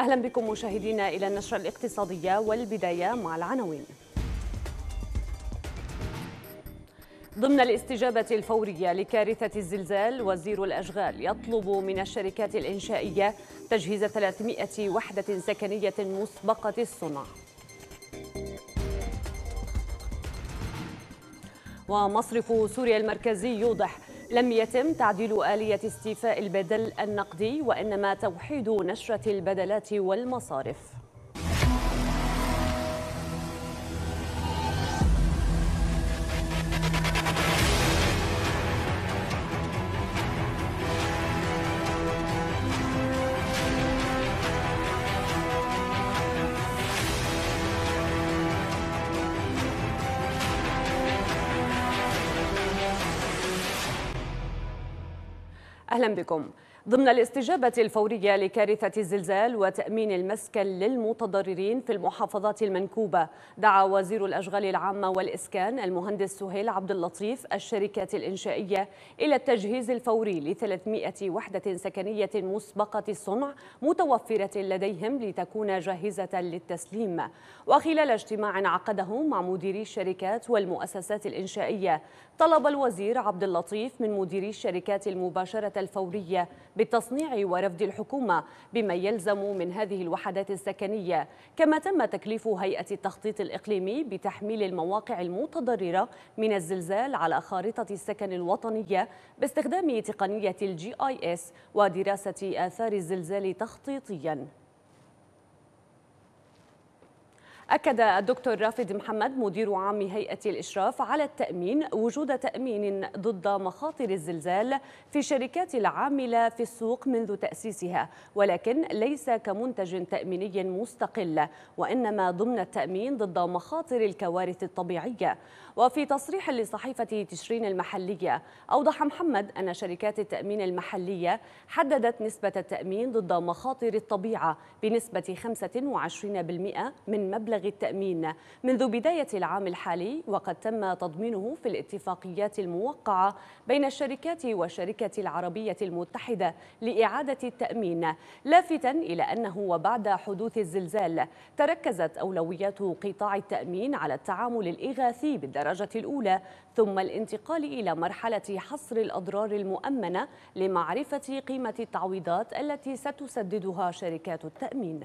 أهلا بكم مشاهدينا إلى النشرة الاقتصادية والبداية مع العناوين ضمن الاستجابة الفورية لكارثة الزلزال وزير الأشغال يطلب من الشركات الإنشائية تجهيز 300 وحدة سكنية مسبقة الصنع ومصرف سوريا المركزي يوضح لم يتم تعديل آلية استيفاء البدل النقدي وإنما توحيد نشرة البدلات والمصارف أهلا بكم ضمن الاستجابة الفورية لكارثة الزلزال وتأمين المسكن للمتضررين في المحافظات المنكوبة دعا وزير الأشغال العامة والإسكان المهندس سهيل عبد اللطيف الشركات الإنشائية إلى التجهيز الفوري ل 300 وحدة سكنية مسبقة الصنع متوفرة لديهم لتكون جاهزة للتسليم وخلال اجتماع عقده مع مديري الشركات والمؤسسات الإنشائية طلب الوزير عبد اللطيف من مديري الشركات المباشرة الفورية بالتصنيع ورفد الحكومة بما يلزم من هذه الوحدات السكنية كما تم تكليف هيئة التخطيط الإقليمي بتحميل المواقع المتضررة من الزلزال على خارطة السكن الوطنية باستخدام تقنية الجي آي إس ودراسة آثار الزلزال تخطيطياً أكد الدكتور رافد محمد مدير عام هيئة الإشراف على التأمين وجود تأمين ضد مخاطر الزلزال في الشركات العاملة في السوق منذ تأسيسها ولكن ليس كمنتج تأميني مستقل وإنما ضمن التأمين ضد مخاطر الكوارث الطبيعية وفي تصريح لصحيفة تشرين المحلية أوضح محمد أن شركات التأمين المحلية حددت نسبة التأمين ضد مخاطر الطبيعة بنسبة 25% من مبلغ مبلغ التأمين منذ بداية العام الحالي وقد تم تضمينه في الاتفاقيات الموقعة بين الشركات والشركة العربية المتحدة لإعادة التأمين لافتا إلى أنه وبعد حدوث الزلزال تركزت أولويات قطاع التأمين على التعامل الإغاثي بالدرجة الأولى ثم الانتقال إلى مرحلة حصر الأضرار المؤمنة لمعرفة قيمة التعويضات التي ستسددها شركات التأمين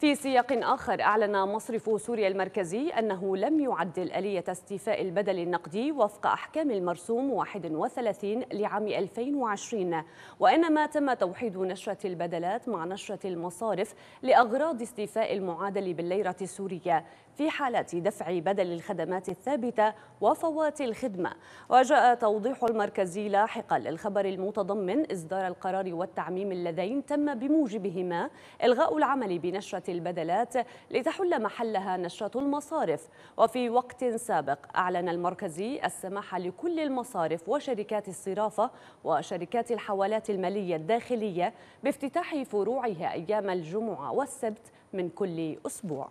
في سياق آخر أعلن مصرف سوريا المركزي أنه لم يعدل آلية استيفاء البدل النقدي وفق أحكام المرسوم 31 لعام 2020 وإنما تم توحيد نشرة البدلات مع نشرة المصارف لأغراض استيفاء المعادل بالليرة السورية في حالة دفع بدل الخدمات الثابتة وفوات الخدمة وجاء توضيح المركزي لاحقا للخبر المتضمن إصدار القرار والتعميم اللذين تم بموجبهما إلغاء العمل بنشرة البدلات لتحل محلها نشرة المصارف وفي وقت سابق أعلن المركزي السماح لكل المصارف وشركات الصرافة وشركات الحوالات المالية الداخلية بافتتاح فروعها أيام الجمعة والسبت من كل أسبوع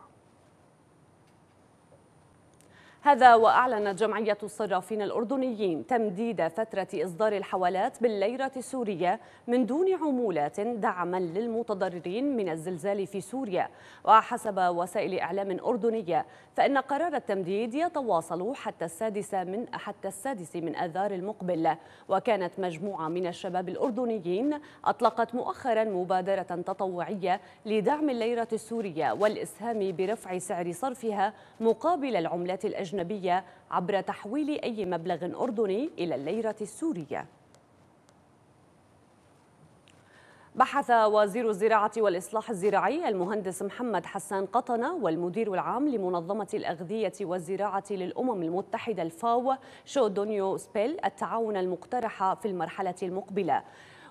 هذا وأعلنت جمعية الصرافين الأردنيين تمديد فترة إصدار الحوالات بالليرة السورية من دون عمولات دعما للمتضررين من الزلزال في سوريا وحسب وسائل إعلام أردنية فإن قرار التمديد يتواصل حتى السادس من حتى السادس من آذار المقبل وكانت مجموعة من الشباب الأردنيين أطلقت مؤخرا مبادرة تطوعية لدعم الليرة السورية والإسهام برفع سعر صرفها مقابل العملات الأجنبية الأجنبية عبر تحويل أي مبلغ أردني إلى الليرة السورية بحث وزير الزراعة والإصلاح الزراعي المهندس محمد حسان قطنة والمدير العام لمنظمة الأغذية والزراعة للأمم المتحدة الفاو شو دونيو سبيل التعاون المقترح في المرحلة المقبلة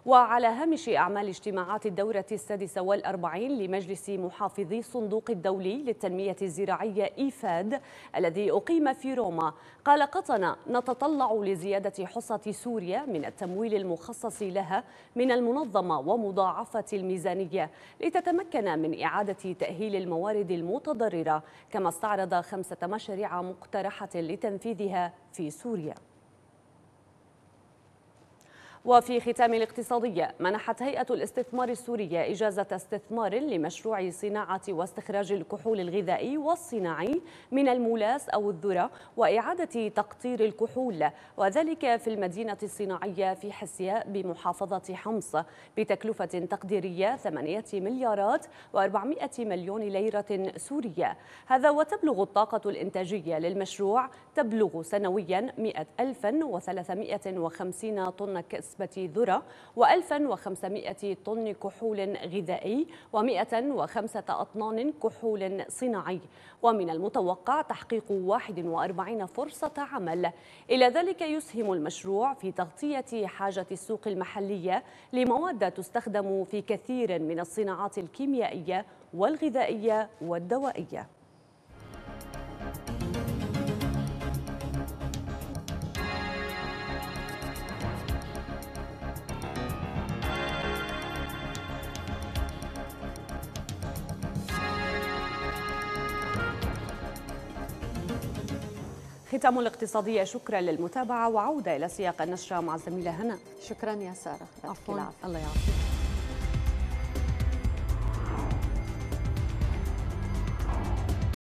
وعلى هامش أعمال اجتماعات الدورة السادسة والأربعين لمجلس محافظي الصندوق الدولي للتنمية الزراعية إيفاد الذي أقيم في روما قال قطنا نتطلع لزيادة حصة سوريا من التمويل المخصص لها من المنظمة ومضاعفة الميزانية لتتمكن من إعادة تأهيل الموارد المتضررة كما استعرض خمسة مشاريع مقترحة لتنفيذها في سوريا وفي ختام الاقتصادية منحت هيئة الاستثمار السورية إجازة استثمار لمشروع صناعة واستخراج الكحول الغذائي والصناعي من المولاس أو الذرة وإعادة تقطير الكحول وذلك في المدينة الصناعية في حسياء بمحافظة حمص بتكلفة تقديرية 8 مليارات و400 مليون ليرة سورية هذا وتبلغ الطاقة الإنتاجية للمشروع تبلغ سنويا 100 1350 طن كأس بنسبة ذرة و1500 طن كحول غذائي و105 أطنان كحول صناعي ومن المتوقع تحقيق 41 فرصة عمل إلى ذلك يسهم المشروع في تغطية حاجة السوق المحلية لمواد تستخدم في كثير من الصناعات الكيميائية والغذائية والدوائية ختام الاقتصادية شكرا للمتابعة وعودة إلى سياق النشرة مع الزميلة هنا شكرا يا سارة عفوا الله يعافيك